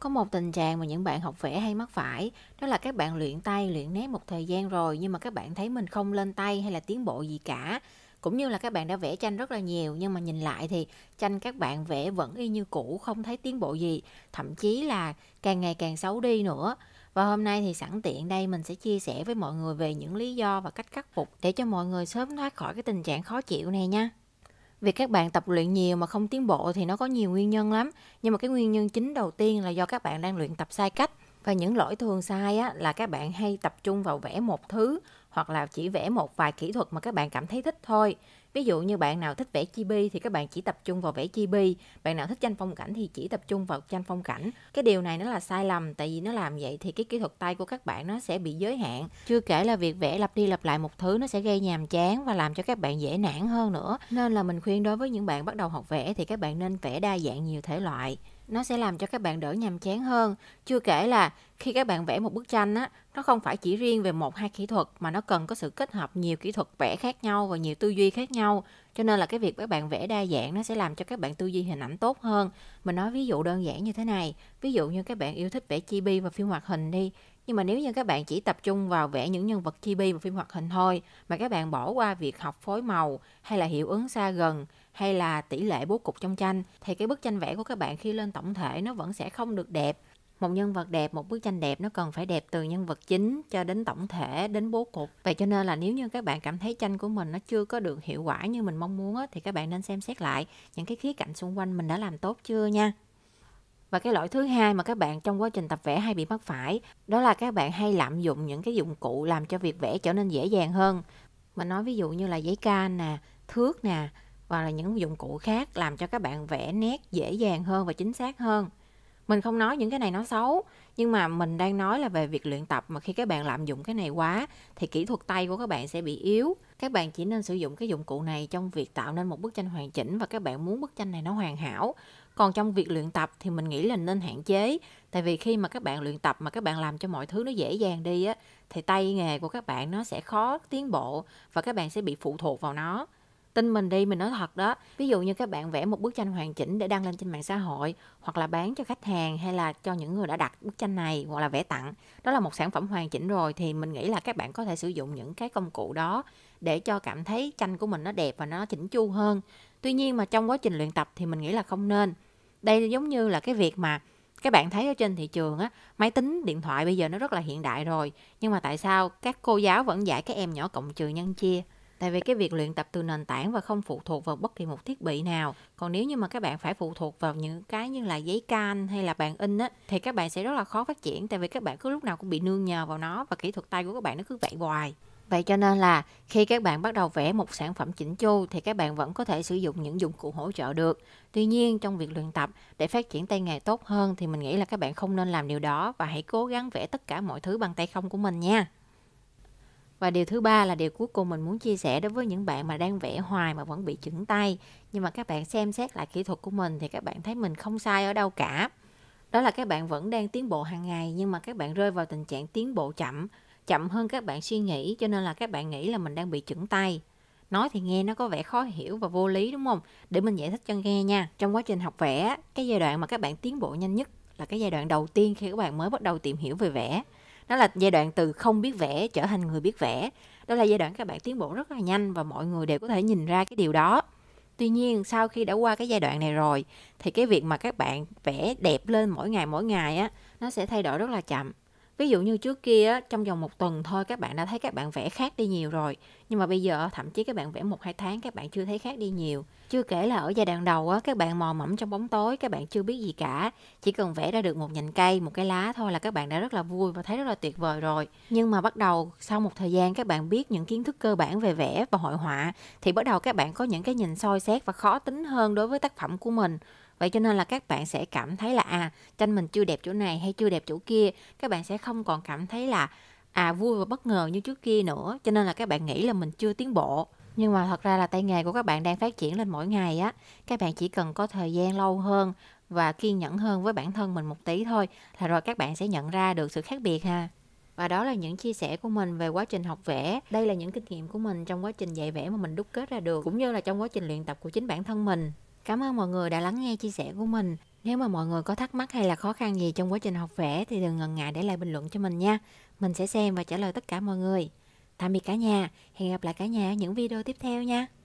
Có một tình trạng mà những bạn học vẽ hay mắc phải, đó là các bạn luyện tay, luyện nét một thời gian rồi nhưng mà các bạn thấy mình không lên tay hay là tiến bộ gì cả. Cũng như là các bạn đã vẽ tranh rất là nhiều nhưng mà nhìn lại thì tranh các bạn vẽ vẫn y như cũ, không thấy tiến bộ gì, thậm chí là càng ngày càng xấu đi nữa. Và hôm nay thì sẵn tiện đây mình sẽ chia sẻ với mọi người về những lý do và cách khắc phục để cho mọi người sớm thoát khỏi cái tình trạng khó chịu này nha việc các bạn tập luyện nhiều mà không tiến bộ thì nó có nhiều nguyên nhân lắm nhưng mà cái nguyên nhân chính đầu tiên là do các bạn đang luyện tập sai cách và những lỗi thường sai á, là các bạn hay tập trung vào vẽ một thứ hoặc là chỉ vẽ một vài kỹ thuật mà các bạn cảm thấy thích thôi Ví dụ như bạn nào thích vẽ chi bi thì các bạn chỉ tập trung vào vẽ chi bi, bạn nào thích tranh phong cảnh thì chỉ tập trung vào tranh phong cảnh. Cái điều này nó là sai lầm tại vì nó làm vậy thì cái kỹ thuật tay của các bạn nó sẽ bị giới hạn. Chưa kể là việc vẽ lặp đi lặp lại một thứ nó sẽ gây nhàm chán và làm cho các bạn dễ nản hơn nữa. Nên là mình khuyên đối với những bạn bắt đầu học vẽ thì các bạn nên vẽ đa dạng nhiều thể loại nó sẽ làm cho các bạn đỡ nhàm chán hơn. Chưa kể là khi các bạn vẽ một bức tranh á, nó không phải chỉ riêng về một hai kỹ thuật mà nó cần có sự kết hợp nhiều kỹ thuật vẽ khác nhau và nhiều tư duy khác nhau. Cho nên là cái việc các bạn vẽ đa dạng nó sẽ làm cho các bạn tư duy hình ảnh tốt hơn. Mình nói ví dụ đơn giản như thế này, ví dụ như các bạn yêu thích vẽ chibi và phim hoạt hình đi, nhưng mà nếu như các bạn chỉ tập trung vào vẽ những nhân vật chibi và phim hoạt hình thôi mà các bạn bỏ qua việc học phối màu hay là hiệu ứng xa gần hay là tỷ lệ bố cục trong tranh thì cái bức tranh vẽ của các bạn khi lên tổng thể nó vẫn sẽ không được đẹp một nhân vật đẹp một bức tranh đẹp nó cần phải đẹp từ nhân vật chính cho đến tổng thể đến bố cục vậy cho nên là nếu như các bạn cảm thấy tranh của mình nó chưa có được hiệu quả như mình mong muốn á, thì các bạn nên xem xét lại những cái khía cạnh xung quanh mình đã làm tốt chưa nha và cái lỗi thứ hai mà các bạn trong quá trình tập vẽ hay bị mắc phải, đó là các bạn hay lạm dụng những cái dụng cụ làm cho việc vẽ trở nên dễ dàng hơn. Mình nói ví dụ như là giấy can nè, thước nè, và là những dụng cụ khác làm cho các bạn vẽ nét dễ dàng hơn và chính xác hơn. Mình không nói những cái này nó xấu, nhưng mà mình đang nói là về việc luyện tập mà khi các bạn lạm dụng cái này quá thì kỹ thuật tay của các bạn sẽ bị yếu. Các bạn chỉ nên sử dụng cái dụng cụ này trong việc tạo nên một bức tranh hoàn chỉnh và các bạn muốn bức tranh này nó hoàn hảo còn trong việc luyện tập thì mình nghĩ là nên hạn chế tại vì khi mà các bạn luyện tập mà các bạn làm cho mọi thứ nó dễ dàng đi á thì tay nghề của các bạn nó sẽ khó tiến bộ và các bạn sẽ bị phụ thuộc vào nó tin mình đi mình nói thật đó ví dụ như các bạn vẽ một bức tranh hoàn chỉnh để đăng lên trên mạng xã hội hoặc là bán cho khách hàng hay là cho những người đã đặt bức tranh này hoặc là vẽ tặng đó là một sản phẩm hoàn chỉnh rồi thì mình nghĩ là các bạn có thể sử dụng những cái công cụ đó để cho cảm thấy tranh của mình nó đẹp và nó chỉnh chu hơn tuy nhiên mà trong quá trình luyện tập thì mình nghĩ là không nên đây giống như là cái việc mà các bạn thấy ở trên thị trường á máy tính điện thoại bây giờ nó rất là hiện đại rồi nhưng mà tại sao các cô giáo vẫn dạy các em nhỏ cộng trừ nhân chia tại vì cái việc luyện tập từ nền tảng và không phụ thuộc vào bất kỳ một thiết bị nào còn nếu như mà các bạn phải phụ thuộc vào những cái như là giấy can hay là bàn in á thì các bạn sẽ rất là khó phát triển tại vì các bạn cứ lúc nào cũng bị nương nhờ vào nó và kỹ thuật tay của các bạn nó cứ vậy hoài Vậy cho nên là khi các bạn bắt đầu vẽ một sản phẩm chỉnh chu thì các bạn vẫn có thể sử dụng những dụng cụ hỗ trợ được. Tuy nhiên trong việc luyện tập để phát triển tay nghề tốt hơn thì mình nghĩ là các bạn không nên làm điều đó và hãy cố gắng vẽ tất cả mọi thứ bằng tay không của mình nha. Và điều thứ ba là điều cuối cùng mình muốn chia sẻ đối với những bạn mà đang vẽ hoài mà vẫn bị chững tay. Nhưng mà các bạn xem xét lại kỹ thuật của mình thì các bạn thấy mình không sai ở đâu cả. Đó là các bạn vẫn đang tiến bộ hàng ngày nhưng mà các bạn rơi vào tình trạng tiến bộ chậm chậm hơn các bạn suy nghĩ cho nên là các bạn nghĩ là mình đang bị chững tay nói thì nghe nó có vẻ khó hiểu và vô lý đúng không để mình giải thích cho nghe nha trong quá trình học vẽ cái giai đoạn mà các bạn tiến bộ nhanh nhất là cái giai đoạn đầu tiên khi các bạn mới bắt đầu tìm hiểu về vẽ đó là giai đoạn từ không biết vẽ trở thành người biết vẽ đó là giai đoạn các bạn tiến bộ rất là nhanh và mọi người đều có thể nhìn ra cái điều đó tuy nhiên sau khi đã qua cái giai đoạn này rồi thì cái việc mà các bạn vẽ đẹp lên mỗi ngày mỗi ngày á nó sẽ thay đổi rất là chậm ví dụ như trước kia trong vòng một tuần thôi các bạn đã thấy các bạn vẽ khác đi nhiều rồi nhưng mà bây giờ thậm chí các bạn vẽ một hai tháng các bạn chưa thấy khác đi nhiều chưa kể là ở giai đoạn đầu á các bạn mò mẫm trong bóng tối các bạn chưa biết gì cả chỉ cần vẽ ra được một nhành cây một cái lá thôi là các bạn đã rất là vui và thấy rất là tuyệt vời rồi nhưng mà bắt đầu sau một thời gian các bạn biết những kiến thức cơ bản về vẽ và hội họa thì bắt đầu các bạn có những cái nhìn soi xét và khó tính hơn đối với tác phẩm của mình vậy cho nên là các bạn sẽ cảm thấy là à tranh mình chưa đẹp chỗ này hay chưa đẹp chỗ kia các bạn sẽ không còn cảm thấy là à vui và bất ngờ như trước kia nữa cho nên là các bạn nghĩ là mình chưa tiến bộ nhưng mà thật ra là tay nghề của các bạn đang phát triển lên mỗi ngày á các bạn chỉ cần có thời gian lâu hơn và kiên nhẫn hơn với bản thân mình một tí thôi là rồi các bạn sẽ nhận ra được sự khác biệt ha và đó là những chia sẻ của mình về quá trình học vẽ đây là những kinh nghiệm của mình trong quá trình dạy vẽ mà mình đúc kết ra được cũng như là trong quá trình luyện tập của chính bản thân mình Cảm ơn mọi người đã lắng nghe chia sẻ của mình. Nếu mà mọi người có thắc mắc hay là khó khăn gì trong quá trình học vẽ thì đừng ngần ngại để lại bình luận cho mình nha. Mình sẽ xem và trả lời tất cả mọi người. Tạm biệt cả nhà, hẹn gặp lại cả nhà ở những video tiếp theo nha.